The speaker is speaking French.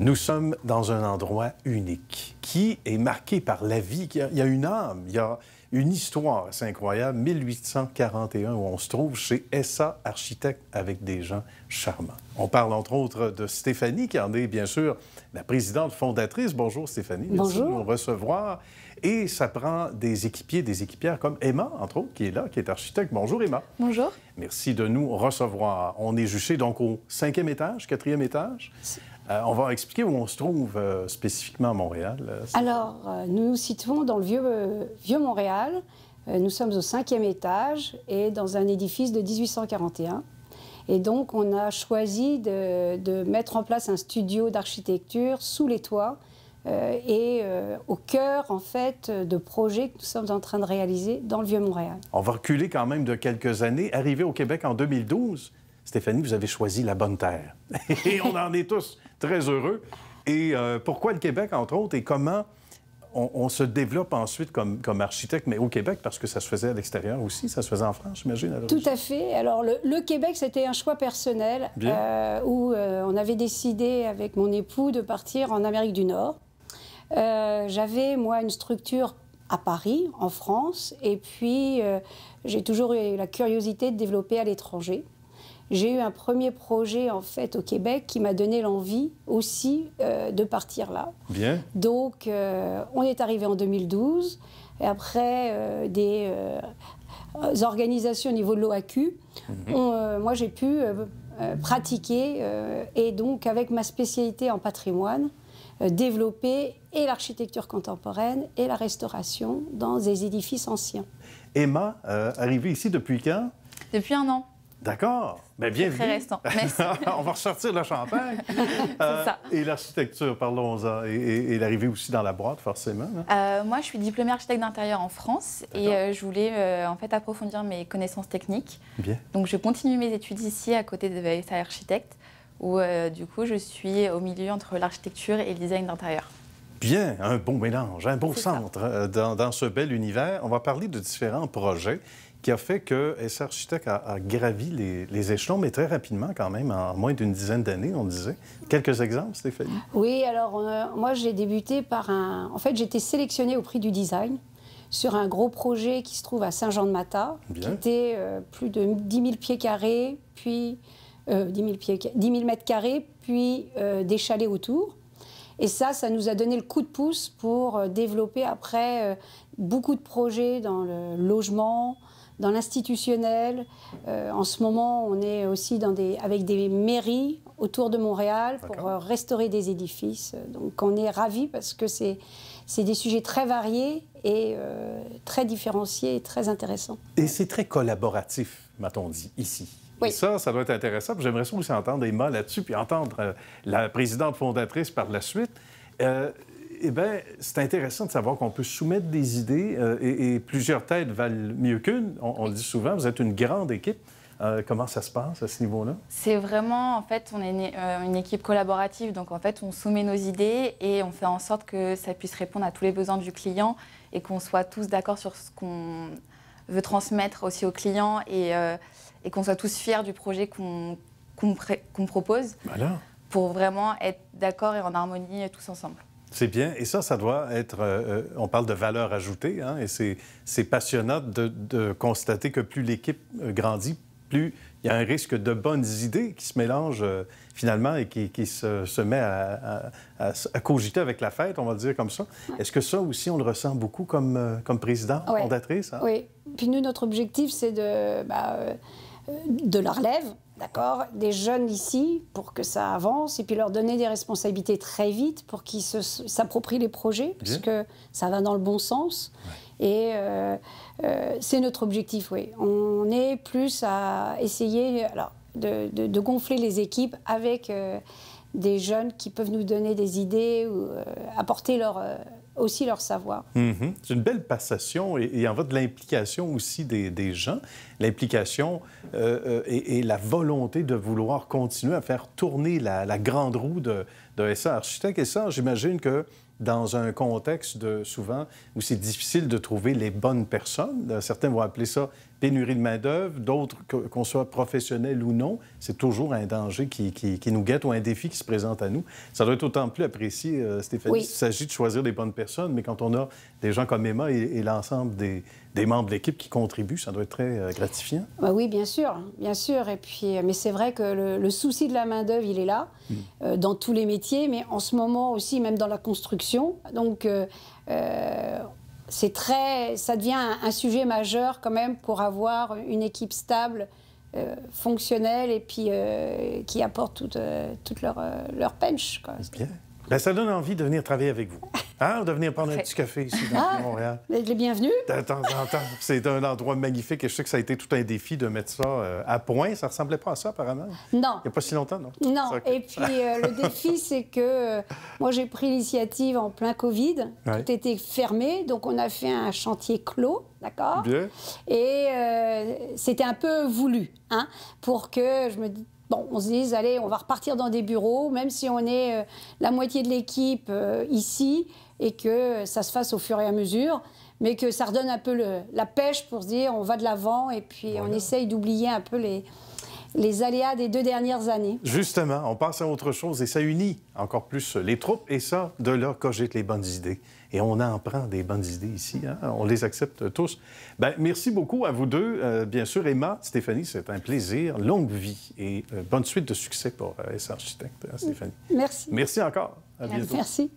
Nous sommes dans un endroit unique qui est marqué par la vie. Il y a une âme, il y a une histoire, c'est incroyable. 1841 où on se trouve chez SA Architecte avec des gens charmants. On parle entre autres de Stéphanie qui en est bien sûr la présidente fondatrice. Bonjour Stéphanie, Bonjour. merci de nous recevoir. Et ça prend des équipiers, des équipières comme Emma, entre autres, qui est là, qui est architecte. Bonjour Emma. Bonjour. Merci de nous recevoir. On est juché donc au cinquième étage, quatrième étage. Euh, on va expliquer où on se trouve euh, spécifiquement à Montréal. Euh, Alors, nous nous situons dans le vieux, Montréal. nous sommes au cinquième étage et dans un édifice de 1841. Et donc, on a choisi de, mettre en place un studio d'architecture sous les toits et au cœur, en fait, de projets que nous sommes en train de réaliser dans le Vieux-Montréal. On va reculer quand même de quelques années. Arrivé au Québec en 2012, Stéphanie, vous avez choisi la bonne terre. et on en est tous très heureux. Et euh, pourquoi le Québec, entre autres, et comment on, se développe ensuite comme, comme, architecte, mais au Québec, parce que ça se faisait à l'extérieur aussi, ça se faisait en France, j'imagine. Tout à fait. Alors, le, Québec, c'était un choix personnel euh, où euh, on avait décidé avec mon époux de partir en Amérique du Nord. J'avais, moi, une structure à Paris, en France, et puis j'ai toujours eu la curiosité de développer à l'étranger j'ai eu un premier projet en fait au Québec qui m'a donné l'envie aussi euh, de partir là. Bien. Donc euh, on est arrivé en 2012 et après euh, des organisations au niveau de l'OAQ, mhm. moi j'ai pu pratiquer et donc avec ma spécialité en patrimoine développer et l'architecture contemporaine et la restauration dans des édifices anciens. Emma, arrivée ici depuis quand Depuis un an. D'accord. Ben, bien, Très restant. On va ressortir le champagne. C'est euh, ça. Et l'architecture, parlons-en. Et, l'arrivée aussi dans la boîte, forcément. Hein. Euh, moi, je suis diplômée architecte d'intérieur en France et euh, je voulais en fait approfondir mes connaissances techniques. Bien. Donc, je continue mes études ici à côté de VSA Architecte où du coup, je suis au milieu entre l'architecture et le design d'intérieur. Bien, un bon mélange, un bon centre dans, dans ce bel univers. On va parler de différents projets qui a fait que SR Architect a, gravi les, échelons, mais très rapidement quand même, en moins d'une dizaine d'années, on disait. Quelques exemples, Stéphanie? Oui, alors euh, moi j'ai débuté par un... En fait, j'ai été sélectionnée au prix du design sur un gros projet qui se trouve à Saint-Jean-de-Mata, qui était euh, plus de 10 000 pieds carrés, puis 10, euh, pieds, mètres carrés, puis des chalets autour. Et ça, ça nous a donné le coup de pouce pour développer après beaucoup de projets dans le logement, dans l'institutionnel. Euh, en ce moment, on est aussi dans des, avec des mairies autour de Montréal pour euh, restaurer des édifices. Donc on est ravis parce que c'est des sujets très variés et euh, très différenciés et très intéressants. Et c'est très collaboratif, m'a-t-on dit, ici. Oui. ça, ça doit être intéressant. J'aimerais aussi entendre Emma là-dessus, puis entendre la présidente fondatrice par la suite. Eh ben, c'est intéressant de savoir qu'on peut soumettre des idées euh, et, plusieurs têtes valent mieux qu'une. On, le dit souvent, vous êtes une grande équipe. Euh, comment ça se passe à ce niveau-là? C'est vraiment, en fait, on est euh, une, équipe collaborative. Donc, en fait, on soumet nos idées et on fait en sorte que ça puisse répondre à tous les besoins du client et qu'on soit tous d'accord sur ce qu'on veut transmettre aussi au client et, qu'on soit tous fiers du projet qu'on propose. Pour vraiment être d'accord et en harmonie tous ensemble. C'est bien. Et ça, ça doit être. Euh, euh, on parle de valeur ajoutée, hein, et c'est passionnant de, constater que plus l'équipe euh, grandit, plus il y a un risque de bonnes idées qui se mélangent finalement et qui, se, met à, cogiter avec la fête, on va dire comme ça. Est-ce que ça aussi, on le ressent beaucoup comme, comme président, fondatrice? Hein? Oui. Puis nous, notre objectif, c'est de. Bah, euh, de leur lève, d'accord, des jeunes ici pour que ça avance et puis leur donner des responsabilités très vite pour qu'ils s'approprient les projets parce que ça va dans le bon sens. Et euh, euh, c'est notre objectif, oui. On est plus à essayer alors, de, gonfler les équipes avec des jeunes qui peuvent nous donner des idées ou apporter leur aussi leur savoir. Mhm. C'est une belle passation et, en va de l'implication aussi des, gens, l'implication euh, euh, et, la volonté de vouloir continuer à faire tourner la, grande roue de, de Je Architecte. Et ça, j'imagine que dans un contexte de, souvent où c'est difficile de trouver les bonnes personnes. Euh, certains vont appeler ça pénurie de main-d'œuvre, d'autres, qu'on soit professionnel ou non, c'est toujours un danger qui, nous guette ou un défi qui se présente à nous. Ça doit être autant plus apprécié, euh, Stéphanie, oui. s'agit de choisir des bonnes personnes, mais quand on a des gens comme Emma et l'ensemble des, des membres de l'équipe qui contribuent. Ça doit être très euh, gratifiant. Bah oui, bien sûr, bien sûr. Et puis, euh, mais c'est vrai que le, souci de la main d'œuvre, il est là mm. euh, dans tous les métiers, mais en ce moment aussi, même dans la construction. Donc c'est très, ça devient un, sujet majeur quand même pour avoir une équipe stable, fonctionnelle et puis qui apporte toute, toute leur, leur punch. Bien. Ben, ça donne envie de venir travailler avec vous. Hein, de venir prendre un petit café ici dans ah, Montréal. les bienvenus. De temps en temps. C'est un endroit magnifique et je sais que ça a été tout un défi de mettre ça euh, à point. Ça ressemblait pas à ça, apparemment. Non. Il n'y a pas si longtemps, non? Non. Et puis, euh, le défi, c'est que euh, moi, j'ai pris l'initiative en plein COVID. Tout était fermé. Donc, on a fait un chantier clos, d'accord? Bien. Et c'était un peu voulu, hein, pour que je me dise bon, on se dit, allez, on va repartir dans des bureaux, même si on est euh, la moitié de l'équipe euh, ici et que ça se fasse au fur et à mesure, mais que ça redonne un peu la pêche pour se dire, on va de l'avant et puis on essaye d'oublier un peu les, les aléas des deux dernières années. Justement, on passe à autre chose et ça unit encore plus les troupes et ça, de leur cogite les bonnes idées. Et on en prend des bonnes idées ici, hein. on les accepte tous. Ben, merci beaucoup à vous deux. Euh, bien sûr, Emma, Stéphanie, c'est un plaisir. Longue vie et euh, bonne suite de succès pour euh, S hein, Stéphanie. Merci. Merci encore. Euh, merci.